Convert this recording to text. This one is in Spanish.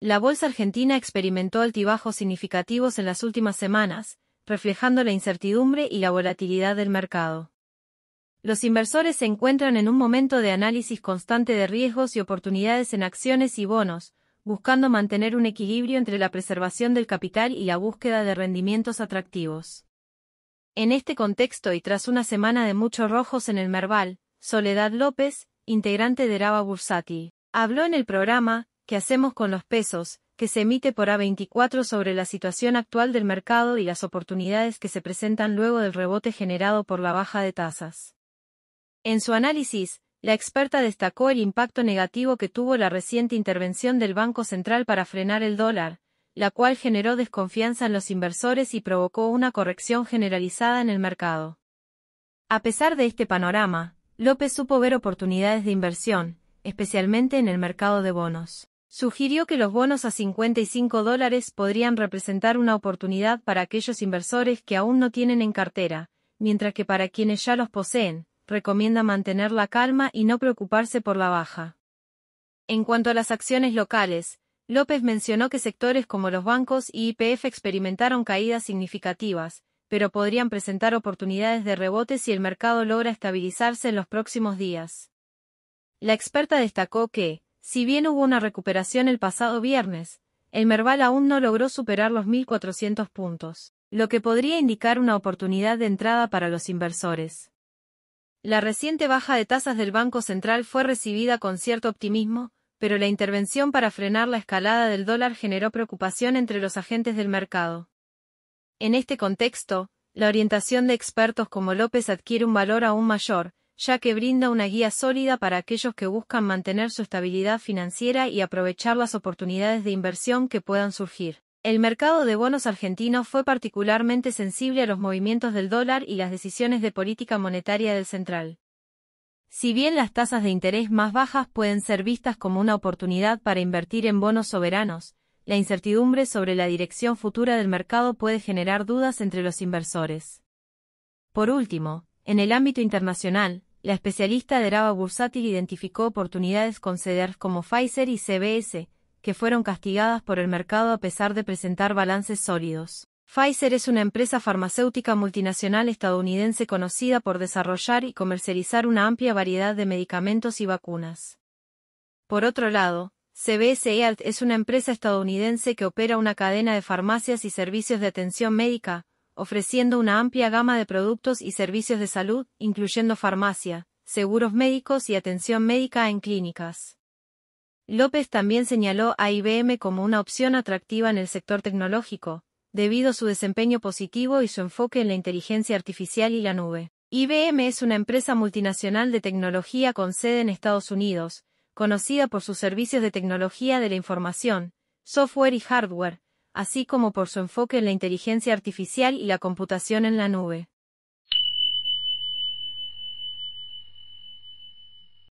La bolsa argentina experimentó altibajos significativos en las últimas semanas, reflejando la incertidumbre y la volatilidad del mercado. Los inversores se encuentran en un momento de análisis constante de riesgos y oportunidades en acciones y bonos, buscando mantener un equilibrio entre la preservación del capital y la búsqueda de rendimientos atractivos. En este contexto y tras una semana de muchos rojos en el Merval, Soledad López, integrante de Raba Bursátil, habló en el programa ¿Qué hacemos con los pesos? que se emite por A24 sobre la situación actual del mercado y las oportunidades que se presentan luego del rebote generado por la baja de tasas. En su análisis, la experta destacó el impacto negativo que tuvo la reciente intervención del Banco Central para frenar el dólar, la cual generó desconfianza en los inversores y provocó una corrección generalizada en el mercado. A pesar de este panorama, López supo ver oportunidades de inversión, especialmente en el mercado de bonos sugirió que los bonos a 55 dólares podrían representar una oportunidad para aquellos inversores que aún no tienen en cartera, mientras que para quienes ya los poseen, recomienda mantener la calma y no preocuparse por la baja. En cuanto a las acciones locales, López mencionó que sectores como los bancos y IPF experimentaron caídas significativas, pero podrían presentar oportunidades de rebote si el mercado logra estabilizarse en los próximos días. La experta destacó que, si bien hubo una recuperación el pasado viernes, el Merval aún no logró superar los 1.400 puntos, lo que podría indicar una oportunidad de entrada para los inversores. La reciente baja de tasas del Banco Central fue recibida con cierto optimismo, pero la intervención para frenar la escalada del dólar generó preocupación entre los agentes del mercado. En este contexto, la orientación de expertos como López adquiere un valor aún mayor, ya que brinda una guía sólida para aquellos que buscan mantener su estabilidad financiera y aprovechar las oportunidades de inversión que puedan surgir. El mercado de bonos argentino fue particularmente sensible a los movimientos del dólar y las decisiones de política monetaria del central. Si bien las tasas de interés más bajas pueden ser vistas como una oportunidad para invertir en bonos soberanos, la incertidumbre sobre la dirección futura del mercado puede generar dudas entre los inversores. Por último, en el ámbito internacional, la especialista de Raba Bursátil identificó oportunidades con CEDERF como Pfizer y CBS, que fueron castigadas por el mercado a pesar de presentar balances sólidos. Pfizer es una empresa farmacéutica multinacional estadounidense conocida por desarrollar y comercializar una amplia variedad de medicamentos y vacunas. Por otro lado, CBS Health es una empresa estadounidense que opera una cadena de farmacias y servicios de atención médica, ofreciendo una amplia gama de productos y servicios de salud, incluyendo farmacia, seguros médicos y atención médica en clínicas. López también señaló a IBM como una opción atractiva en el sector tecnológico, debido a su desempeño positivo y su enfoque en la inteligencia artificial y la nube. IBM es una empresa multinacional de tecnología con sede en Estados Unidos, conocida por sus servicios de tecnología de la información, software y hardware, así como por su enfoque en la inteligencia artificial y la computación en la nube.